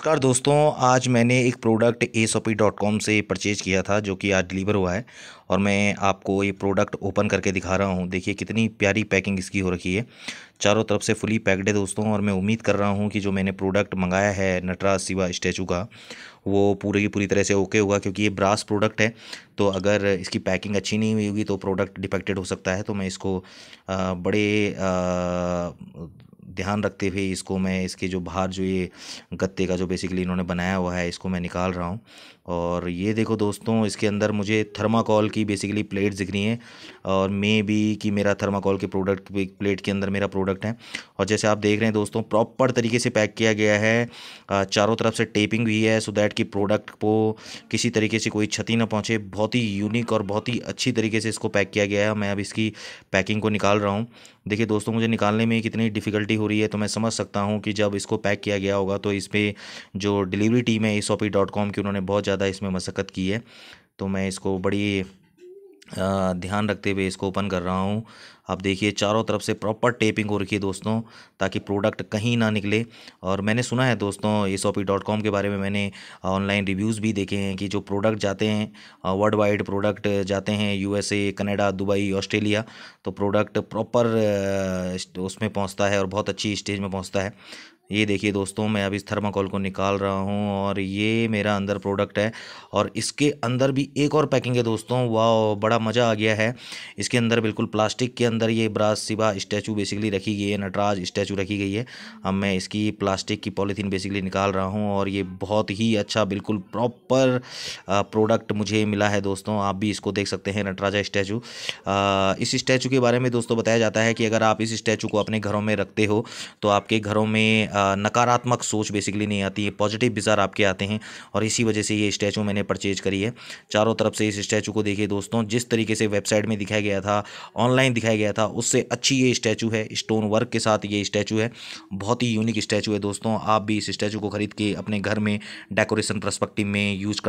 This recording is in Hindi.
नमस्कार दोस्तों आज मैंने एक प्रोडक्ट ए से परचेज़ किया था जो कि आज डिलीवर हुआ है और मैं आपको ये प्रोडक्ट ओपन करके दिखा रहा हूँ देखिए कितनी प्यारी पैकिंग इसकी हो रखी है चारों तरफ से फुली पैक्ड है दोस्तों और मैं उम्मीद कर रहा हूँ कि जो मैंने प्रोडक्ट मंगाया है नटराज शिवा स्टैचू का वो पूरी की पूरी तरह से ओके होगा क्योंकि ये ब्रास प्रोडक्ट है तो अगर इसकी पैकिंग अच्छी नहीं हुई होगी तो प्रोडक्ट डिफेक्टेड हो सकता है तो मैं इसको बड़े ध्यान रखते हुए इसको मैं इसके जो बाहर जो ये गत्ते का जो बेसिकली इन्होंने बनाया हुआ है इसको मैं निकाल रहा हूँ और ये देखो दोस्तों इसके अंदर मुझे थर्माकोल की बेसिकली प्लेट दिख रही है और मे भी कि मेरा थर्माकोल के प्रोडक्ट प्लेट के अंदर मेरा प्रोडक्ट है और जैसे आप देख रहे हैं दोस्तों प्रॉपर तरीके से पैक किया गया है चारों तरफ से टेपिंग भी है सो दैट कि प्रोडक्ट को किसी तरीके से कोई क्षति ना पहुँचे बहुत ही यूनिक और बहुत ही अच्छी तरीके से इसको पैक किया गया है मैं अब इसकी पैकिंग को निकाल रहा हूँ देखिए दोस्तों मुझे निकालने में कितनी डिफ़िकल्टी हो रही है तो मैं समझ सकता हूँ कि जब इसको पैक किया गया होगा तो इस पर जो डिलीवरी टीम है इस की उन्होंने बहुत ज़्यादा इसमें मशक्क़त की है तो मैं इसको बड़ी ध्यान रखते हुए इसको ओपन कर रहा हूँ आप देखिए चारों तरफ से प्रॉपर टेपिंग हो रखी है दोस्तों ताकि प्रोडक्ट कहीं ना निकले और मैंने सुना है दोस्तों एस के बारे में मैंने ऑनलाइन रिव्यूज़ भी देखे हैं कि जो प्रोडक्ट जाते हैं वर्ल्ड वाइड प्रोडक्ट जाते हैं यूएसए कनाडा दुबई ऑस्ट्रेलिया तो प्रोडक्ट प्रॉपर उसमें पहुँचता है और बहुत अच्छी स्टेज में पहुँचता है ये देखिए दोस्तों मैं अब इस थर्माकोल को निकाल रहा हूँ और ये मेरा अंदर प्रोडक्ट है और इसके अंदर भी एक और पैकिंग है दोस्तों वाह बड़ा मज़ा आ गया है इसके अंदर बिल्कुल प्लास्टिक के अंदर ये ब्रास सिवा स्टैचू बेसिकली रखी गई है नटराज स्टैचू रखी गई है अब मैं इसकी प्लास्टिक की पॉलीथीन बेसिकली निकाल रहा हूँ और ये बहुत ही अच्छा बिल्कुल प्रॉपर प्रोडक्ट मुझे मिला है दोस्तों आप भी इसको देख सकते हैं नटराजा स्टैचू इस स्टैचू के बारे में दोस्तों बताया जाता है कि अगर आप इस स्टैचू को अपने घरों में रखते हो तो आपके घरों में नकारात्मक सोच बेसिकली नहीं आती है पॉजिटिव विचार आपके आते हैं और इसी वजह से ये स्टैचू मैंने परचेज करी है चारों तरफ से इस स्टैचू को देखिए दोस्तों जिस तरीके से वेबसाइट में दिखाया गया था ऑनलाइन दिखाया गया था उससे अच्छी ये स्टैचू है स्टोन वर्क के साथ ये स्टैचू है बहुत ही यूनिक स्टैचू है दोस्तों आप भी इस स्टैचू को खरीद के अपने घर में डेकोरेशन प्रस्पेक्टिव में यूज़ कर